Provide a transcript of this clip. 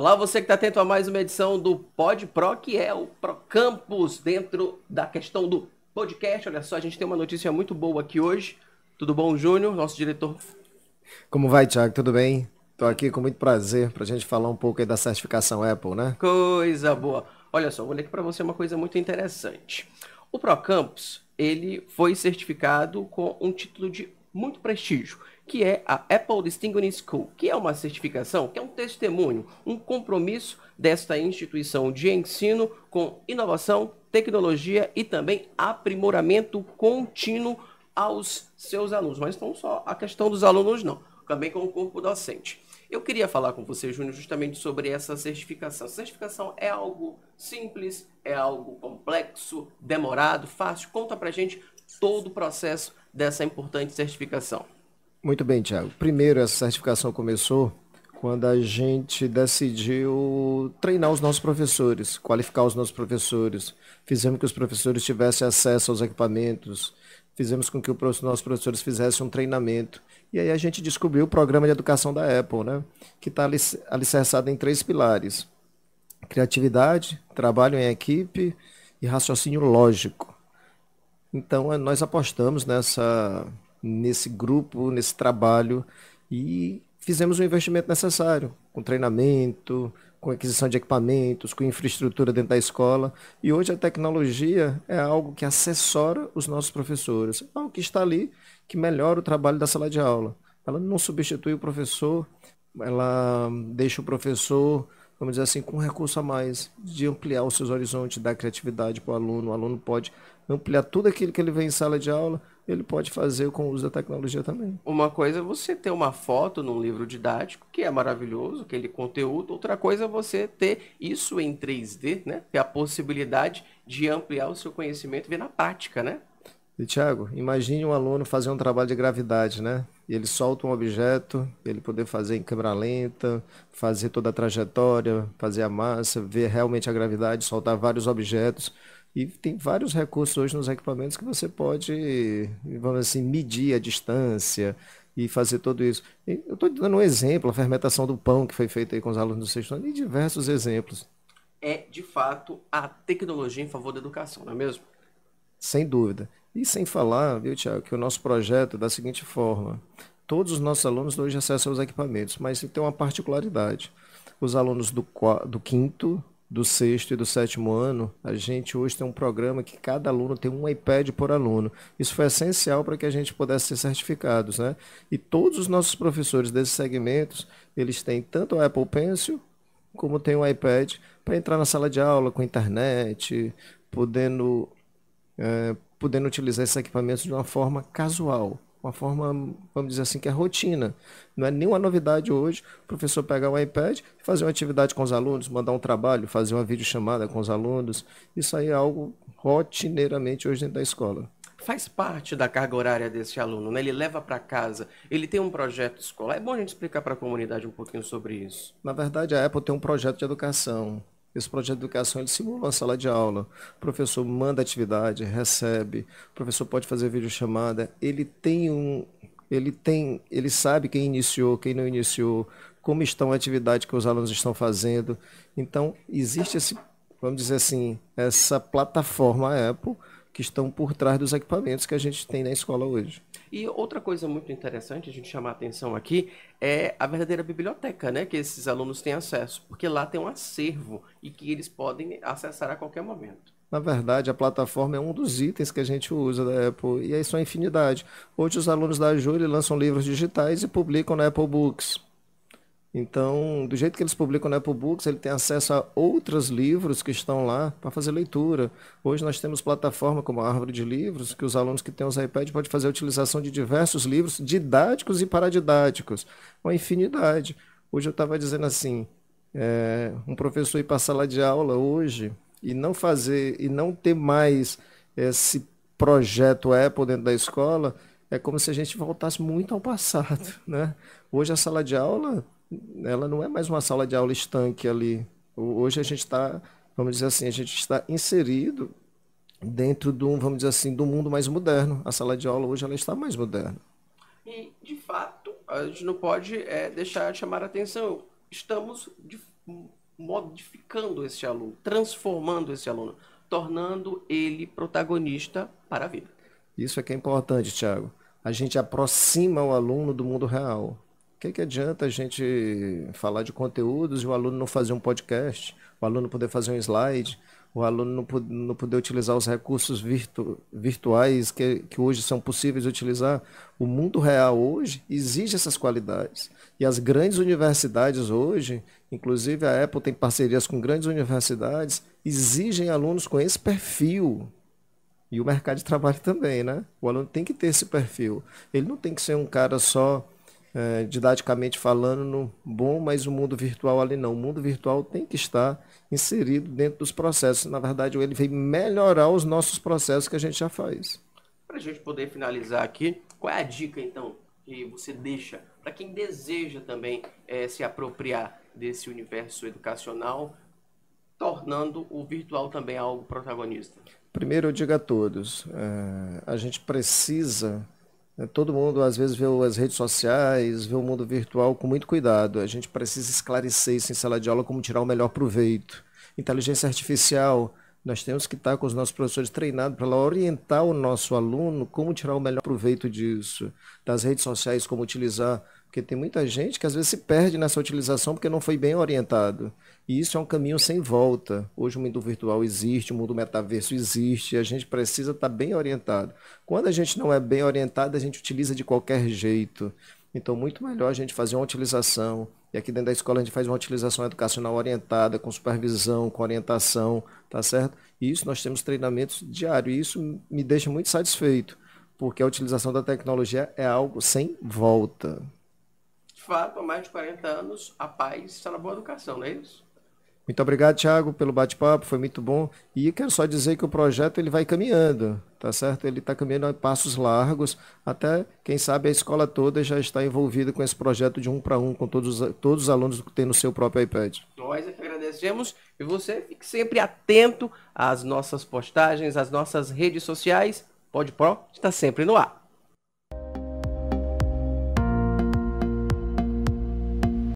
Olá, você que está atento a mais uma edição do Pod Pro, que é o Pro Campus, dentro da questão do podcast. Olha só, a gente tem uma notícia muito boa aqui hoje. Tudo bom, Júnior, nosso diretor? Como vai, Thiago? Tudo bem? Estou aqui com muito prazer para a gente falar um pouco aí da certificação Apple, né? Coisa boa. Olha só, vou ler aqui para você uma coisa muito interessante. O Pro Campus, ele foi certificado com um título de muito prestígio que é a Apple Distinguished School, que é uma certificação, que é um testemunho, um compromisso desta instituição de ensino com inovação, tecnologia e também aprimoramento contínuo aos seus alunos. Mas não só a questão dos alunos, não, também com o corpo docente. Eu queria falar com você, Júnior, justamente sobre essa certificação. A certificação é algo simples, é algo complexo, demorado, fácil? Conta pra gente todo o processo dessa importante certificação. Muito bem, Tiago. Primeiro, essa certificação começou quando a gente decidiu treinar os nossos professores, qualificar os nossos professores. Fizemos que os professores tivessem acesso aos equipamentos, fizemos com que os nossos professores fizessem um treinamento. E aí a gente descobriu o programa de educação da Apple, né? que está alicerçado em três pilares. Criatividade, trabalho em equipe e raciocínio lógico. Então, nós apostamos nessa nesse grupo, nesse trabalho e fizemos o investimento necessário, com treinamento, com aquisição de equipamentos, com infraestrutura dentro da escola. E hoje a tecnologia é algo que acessora os nossos professores, é algo que está ali, que melhora o trabalho da sala de aula. Ela não substitui o professor, ela deixa o professor, vamos dizer assim, com um recurso a mais de ampliar os seus horizontes, dar criatividade para o aluno. O aluno pode ampliar tudo aquilo que ele vê em sala de aula ele pode fazer com o uso da tecnologia também. Uma coisa é você ter uma foto num livro didático, que é maravilhoso, aquele conteúdo. Outra coisa é você ter isso em 3D, né? Ter a possibilidade de ampliar o seu conhecimento e ver na prática, né? E, Tiago, imagine um aluno fazer um trabalho de gravidade, né? E ele solta um objeto, ele poder fazer em câmera lenta, fazer toda a trajetória, fazer a massa, ver realmente a gravidade, soltar vários objetos. E tem vários recursos hoje nos equipamentos que você pode, vamos assim, medir a distância e fazer tudo isso. E eu estou dando um exemplo, a fermentação do pão que foi feita aí com os alunos do sexto ano, e diversos exemplos. É, de fato, a tecnologia em favor da educação, não é mesmo? Sem dúvida. E sem falar, viu, Tiago, que o nosso projeto é da seguinte forma. Todos os nossos alunos hoje acessam os equipamentos, mas tem uma particularidade. Os alunos do, do quinto, do sexto e do sétimo ano, a gente hoje tem um programa que cada aluno tem um iPad por aluno. Isso foi essencial para que a gente pudesse ser certificados, né? E todos os nossos professores desses segmentos, eles têm tanto o Apple Pencil como tem o iPad para entrar na sala de aula com internet, podendo é, podendo utilizar esses equipamentos de uma forma casual uma forma, vamos dizer assim, que é rotina. Não é nenhuma novidade hoje o professor pegar um iPad, fazer uma atividade com os alunos, mandar um trabalho, fazer uma videochamada com os alunos. Isso aí é algo rotineiramente hoje dentro da escola. Faz parte da carga horária desse aluno, né? ele leva para casa, ele tem um projeto escolar. É bom a gente explicar para a comunidade um pouquinho sobre isso. Na verdade, a Apple tem um projeto de educação esse projeto de educação ele simula uma sala de aula. O professor manda atividade, recebe. O professor pode fazer videochamada. Ele tem um, ele tem, ele sabe quem iniciou, quem não iniciou, como estão a atividade que os alunos estão fazendo. Então existe esse, vamos dizer assim, essa plataforma Apple que estão por trás dos equipamentos que a gente tem na escola hoje. E outra coisa muito interessante a gente chamar a atenção aqui é a verdadeira biblioteca, né, que esses alunos têm acesso, porque lá tem um acervo e que eles podem acessar a qualquer momento. Na verdade, a plataforma é um dos itens que a gente usa da Apple, e aí é são infinidade. Hoje os alunos da Júlia lançam livros digitais e publicam na Apple Books então, do jeito que eles publicam no Apple Books, ele tem acesso a outros livros que estão lá para fazer leitura. Hoje nós temos plataforma como a Árvore de Livros, que os alunos que têm os iPads podem fazer a utilização de diversos livros didáticos e paradidáticos. Uma infinidade. Hoje eu estava dizendo assim, é, um professor ir para a sala de aula hoje e não fazer, e não ter mais esse projeto Apple dentro da escola, é como se a gente voltasse muito ao passado, né? Hoje a sala de aula ela não é mais uma sala de aula estanque ali. Hoje a gente está, vamos dizer assim, a gente está inserido dentro de um, vamos dizer assim, do mundo mais moderno. A sala de aula hoje ela está mais moderna. E, de fato, a gente não pode é, deixar de chamar a atenção. Estamos modificando esse aluno, transformando esse aluno, tornando ele protagonista para a vida. Isso é que é importante, Tiago. A gente aproxima o aluno do mundo real que, que adianta a gente falar de conteúdos e o aluno não fazer um podcast, o aluno poder fazer um slide, o aluno não, poder, não poder utilizar os recursos virtu, virtuais que, que hoje são possíveis de utilizar? O mundo real hoje exige essas qualidades. E as grandes universidades hoje, inclusive a Apple tem parcerias com grandes universidades, exigem alunos com esse perfil. E o mercado de trabalho também, né? O aluno tem que ter esse perfil. Ele não tem que ser um cara só é, didaticamente falando, no bom, mas o mundo virtual ali não. O mundo virtual tem que estar inserido dentro dos processos. Na verdade, ele vem melhorar os nossos processos que a gente já faz. Para a gente poder finalizar aqui, qual é a dica, então, que você deixa para quem deseja também é, se apropriar desse universo educacional, tornando o virtual também algo protagonista? Primeiro, eu digo a todos, é, a gente precisa né, todo mundo às vezes vê as redes sociais, vê o mundo virtual com muito cuidado. A gente precisa esclarecer isso em sala de aula como tirar o melhor proveito. Inteligência artificial, nós temos que estar com os nossos professores treinados para orientar o nosso aluno como tirar o melhor proveito disso. Das redes sociais, como utilizar porque tem muita gente que às vezes se perde nessa utilização porque não foi bem orientado. E isso é um caminho sem volta. Hoje o mundo virtual existe, o mundo metaverso existe, a gente precisa estar tá bem orientado. Quando a gente não é bem orientado, a gente utiliza de qualquer jeito. Então, muito melhor a gente fazer uma utilização. E aqui dentro da escola a gente faz uma utilização educacional orientada, com supervisão, com orientação, tá certo? E isso nós temos treinamentos diários. E isso me deixa muito satisfeito, porque a utilização da tecnologia é algo sem volta de fato, há mais de 40 anos, a paz está na boa educação, não é isso? Muito obrigado, Thiago, pelo bate-papo, foi muito bom. E quero só dizer que o projeto ele vai caminhando, tá certo? Ele está caminhando a passos largos, até, quem sabe, a escola toda já está envolvida com esse projeto de um para um, com todos, todos os alunos que tem no seu próprio iPad. Nós é que agradecemos e você fique sempre atento às nossas postagens, às nossas redes sociais. Pode Pro está sempre no ar.